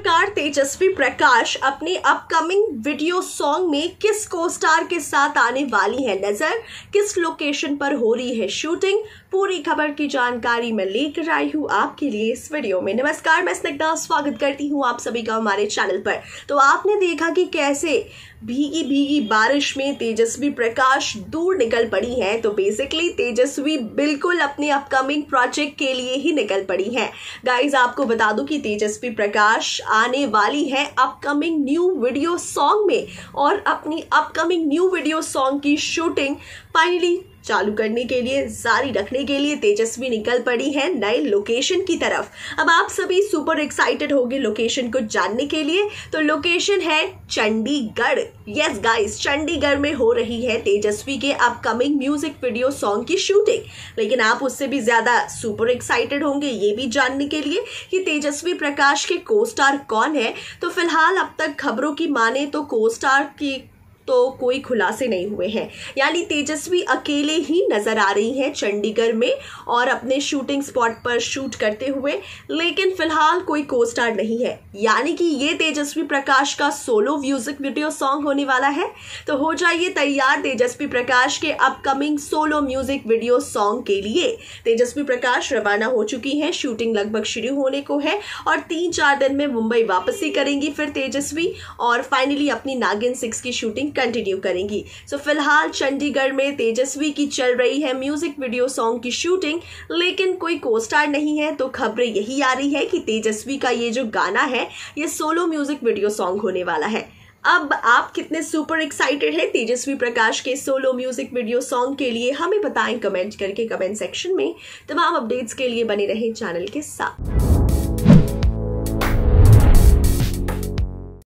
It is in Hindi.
पत्रकार तेजस्वी प्रकाश अपने अपकमिंग वीडियो सॉन्ग में किस को स्टार के साथ आने वाली है नज़र किस लोकेशन पर हो रही है शूटिंग पूरी खबर की जानकारी मैं लेकर आई हूँ आपके लिए इस वीडियो में नमस्कार मैं स्निग्धा स्वागत करती हूँ आप सभी का हमारे चैनल पर तो आपने देखा कि कैसे भीगी भीगी बारिश में तेजस्वी प्रकाश दूर निकल पड़ी है तो बेसिकली तेजस्वी बिल्कुल अपने अपकमिंग प्रोजेक्ट के लिए ही निकल पड़ी है गाइज आपको बता दूं कि तेजस्वी प्रकाश आने वाली है अपकमिंग न्यू वीडियो सॉन्ग में और अपनी अपकमिंग न्यू वीडियो सॉन्ग की शूटिंग फाइनली चालू करने के लिए जारी रखने के लिए तेजस्वी निकल पड़ी है नए लोकेशन की तरफ अब आप सभी सुपर एक्साइटेड होंगे लोकेशन को जानने के लिए तो लोकेशन है चंडीगढ़ यस गाइस चंडीगढ़ में हो रही है तेजस्वी के अपकमिंग म्यूजिक वीडियो सॉन्ग की शूटिंग लेकिन आप उससे भी ज्यादा सुपर एक्साइटेड होंगे ये भी जानने के लिए कि तेजस्वी प्रकाश के को स्टार कौन है तो फिलहाल अब तक खबरों की माने तो को स्टार की तो कोई खुलासे नहीं हुए हैं यानी तेजस्वी अकेले ही नज़र आ रही हैं चंडीगढ़ में और अपने शूटिंग स्पॉट पर शूट करते हुए लेकिन फिलहाल कोई को स्टार नहीं है यानी कि ये तेजस्वी प्रकाश का सोलो म्यूजिक वीडियो सॉन्ग होने वाला है तो हो जाइए तैयार तेजस्वी प्रकाश के upcoming solo music video song के लिए तेजस्वी प्रकाश रवाना हो चुकी है शूटिंग लगभग शुरू होने को है और तीन चार दिन में मुंबई वापसी करेंगी फिर तेजस्वी और फाइनली अपनी नागिन सिक्स की शूटिंग कंटिन्यू करेंगी सो so, फिलहाल चंडीगढ़ में तेजस्वी की चल रही है म्यूजिक वीडियो सॉन्ग की शूटिंग लेकिन कोई को स्टार नहीं है तो खबरें यही आ रही है कि तेजस्वी का ये जो गाना है ये सोलो म्यूजिक वीडियो सॉन्ग होने वाला है अब आप कितने सुपर एक्साइटेड हैं तेजस्वी प्रकाश के सोलो म्यूजिक वीडियो सॉन्ग के लिए हमें बताएं कमेंट करके कमेंट सेक्शन में तमाम अपडेट्स के लिए बने रहें चैनल के साथ